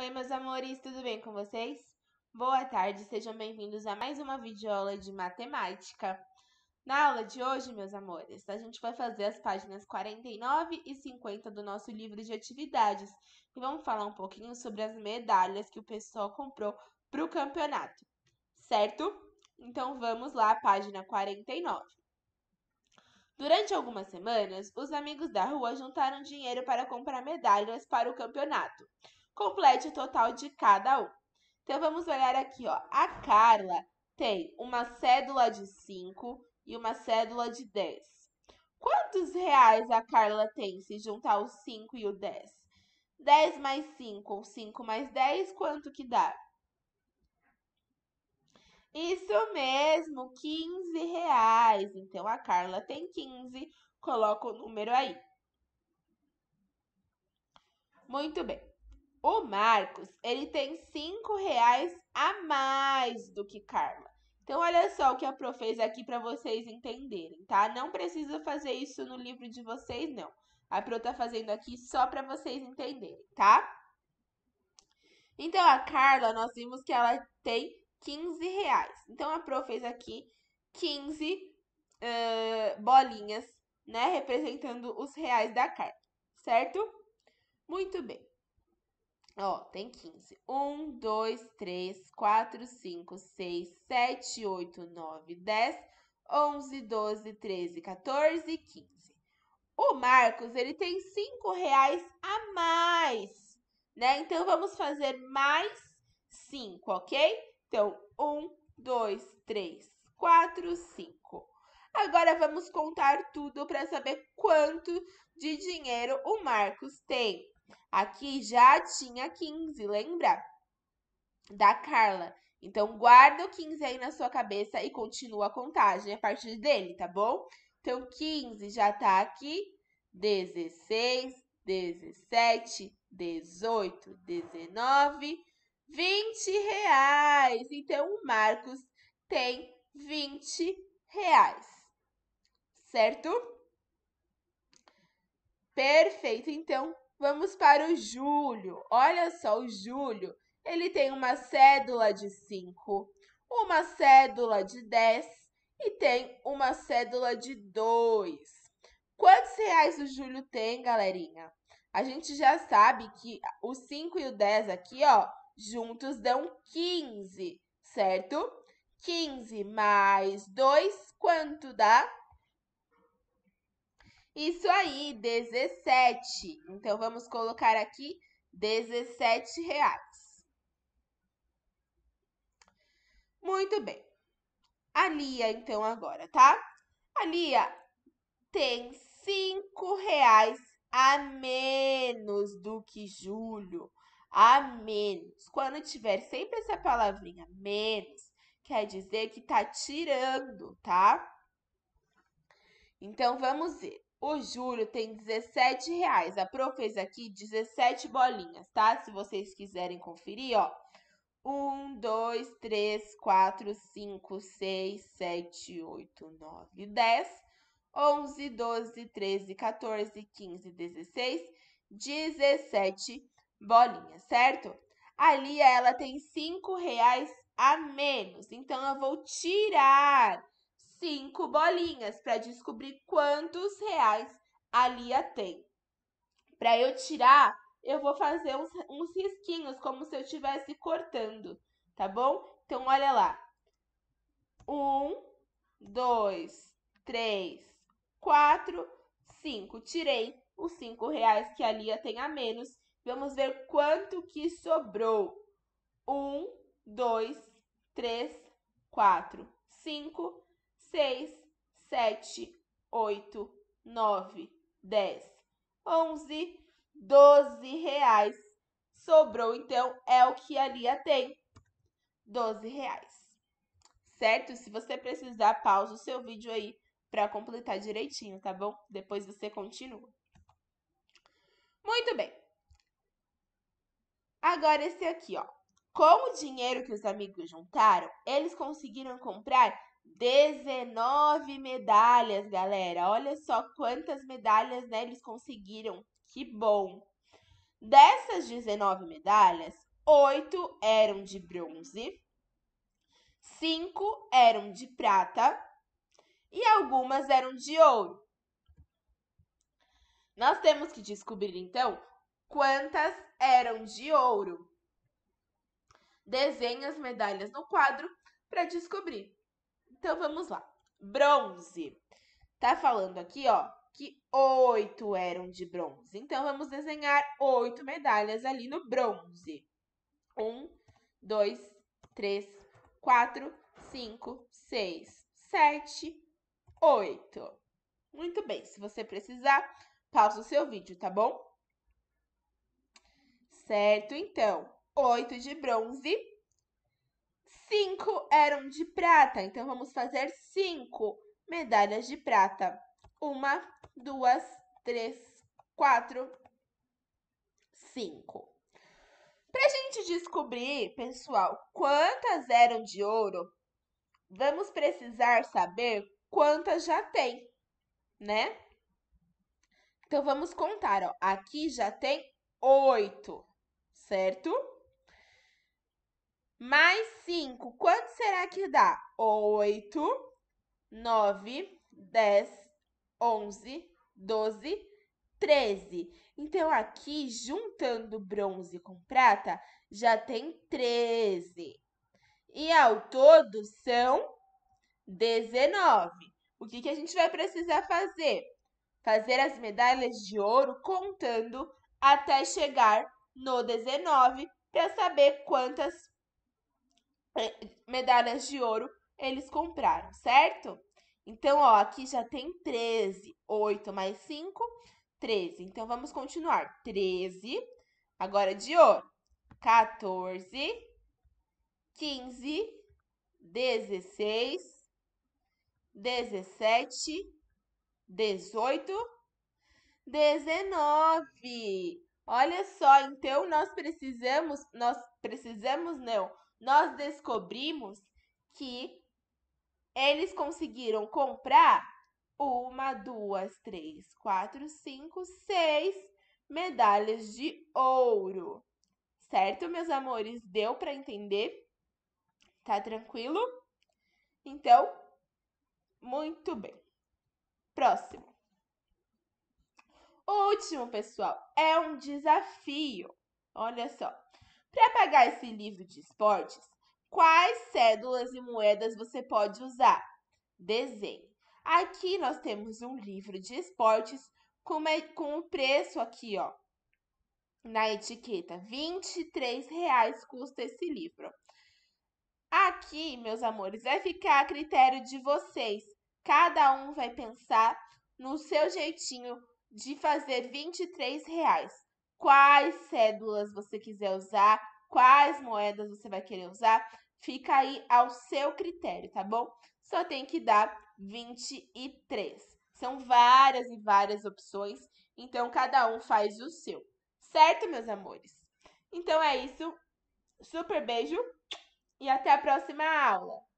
Oi, meus amores, tudo bem com vocês? Boa tarde, sejam bem-vindos a mais uma videoaula de matemática. Na aula de hoje, meus amores, a gente vai fazer as páginas 49 e 50 do nosso livro de atividades e vamos falar um pouquinho sobre as medalhas que o pessoal comprou para o campeonato, certo? Então vamos lá, página 49. Durante algumas semanas, os amigos da rua juntaram dinheiro para comprar medalhas para o campeonato complete o total de cada um. Então, vamos olhar aqui, ó. A Carla tem uma cédula de 5 e uma cédula de 10. Quantos reais a Carla tem se juntar o 5 e o 10? 10 mais 5 ou 5 mais 10, quanto que dá? Isso mesmo, 15 reais. Então, a Carla tem 15, coloca o número aí. Muito bem. O Marcos, ele tem cinco reais a mais do que Carla. Então, olha só o que a Pro fez aqui para vocês entenderem, tá? Não precisa fazer isso no livro de vocês, não. A Pro tá fazendo aqui só para vocês entenderem, tá? Então, a Carla, nós vimos que ela tem 15 reais. Então, a Pro fez aqui 15 uh, bolinhas, né? Representando os reais da Carla, certo? Muito bem. Ó, tem 15. 1, 2, 3, 4, 5, 6, 7, 8, 9, 10, 11, 12, 13, 14, 15. O Marcos, ele tem 5 reais a mais, né? Então, vamos fazer mais 5, ok? Então, 1, 2, 3, 4, 5. Agora, vamos contar tudo para saber quanto de dinheiro o Marcos tem. Aqui já tinha 15, lembra? Da Carla. Então, guarda o 15 aí na sua cabeça e continua a contagem a partir dele, tá bom? Então, 15 já tá aqui. 16, 17, 18, 19, 20 reais. Então, o Marcos tem 20 reais, certo? Perfeito. Então, Vamos para o Júlio. Olha só, o Júlio, ele tem uma cédula de 5, uma cédula de 10 e tem uma cédula de 2. Quantos reais o Júlio tem, galerinha? A gente já sabe que o 5 e o 10 aqui, ó, juntos dão 15, certo? 15 mais 2, quanto dá? Isso aí, 17. Então, vamos colocar aqui 17 reais. Muito bem. A Lia, então, agora, tá? A Lia tem 5 reais a menos do que julho. A menos. Quando tiver sempre essa palavrinha menos, quer dizer que tá tirando, tá? Então, vamos ver. O juro tem 17 reais. A Pro fez aqui 17 bolinhas, tá? Se vocês quiserem conferir, ó. 1, 2, 3, 4, 5, 6, 7, 8, 9, 10, 11, 12, 13, 14, 15, 16, 17 bolinhas, certo? Ali ela tem 5 reais a menos. Então, eu vou tirar cinco bolinhas para descobrir quantos reais a Lia tem. Para eu tirar, eu vou fazer uns, uns risquinhos, como se eu estivesse cortando, tá bom? Então, olha lá. Um, dois, três, quatro, cinco. Tirei os cinco reais que a Lia tem a menos. Vamos ver quanto que sobrou. Um, dois, três, quatro, cinco, seis, sete, oito, nove, dez, onze, doze reais. Sobrou, então, é o que a Lia tem. Doze reais. Certo? Se você precisar, pausa o seu vídeo aí para completar direitinho, tá bom? Depois você continua. Muito bem. Agora esse aqui, ó. Com o dinheiro que os amigos juntaram, eles conseguiram comprar 19 medalhas, galera. Olha só quantas medalhas né, eles conseguiram. Que bom! Dessas 19 medalhas, 8 eram de bronze, 5 eram de prata e algumas eram de ouro. Nós temos que descobrir então quantas eram de ouro. Desenhe as medalhas no quadro para descobrir. Então vamos lá. Bronze. Tá falando aqui, ó, que oito eram de bronze. Então vamos desenhar oito medalhas ali no bronze. Um, dois, três, quatro, cinco, seis, sete, oito. Muito bem, se você precisar, pausa o seu vídeo, tá bom? Certo, então, oito de bronze Cinco eram de prata, então vamos fazer cinco medalhas de prata. Uma, duas, três, quatro, cinco. Para a gente descobrir, pessoal, quantas eram de ouro, vamos precisar saber quantas já tem, né? Então, vamos contar. Ó. Aqui já tem oito, certo? Mais 5, quanto será que dá? 8, 9, 10, 11, 12, 13. Então, aqui, juntando bronze com prata, já tem 13. E ao todo são 19. O que, que a gente vai precisar fazer? Fazer as medalhas de ouro contando até chegar no 19 para saber quantas medalhas de ouro eles compraram, certo? Então, ó, aqui já tem 13. 8 mais 5, 13. Então, vamos continuar. 13, agora de ouro. 14, 15, 16, 17, 18, 19. Olha só, então nós precisamos, nós precisamos não, nós descobrimos que eles conseguiram comprar uma, duas, três, quatro, cinco, seis medalhas de ouro. Certo, meus amores? Deu para entender? Tá tranquilo? Então, muito bem. Próximo. O último, pessoal, é um desafio. Olha só. Para pagar esse livro de esportes, quais cédulas e moedas você pode usar? Desenho. Aqui nós temos um livro de esportes com, é, com o preço aqui, ó, na etiqueta. R$ reais custa esse livro. Aqui, meus amores, vai ficar a critério de vocês. Cada um vai pensar no seu jeitinho de fazer R$ reais quais cédulas você quiser usar, quais moedas você vai querer usar, fica aí ao seu critério, tá bom? Só tem que dar 23. São várias e várias opções, então cada um faz o seu. Certo, meus amores? Então é isso. Super beijo e até a próxima aula!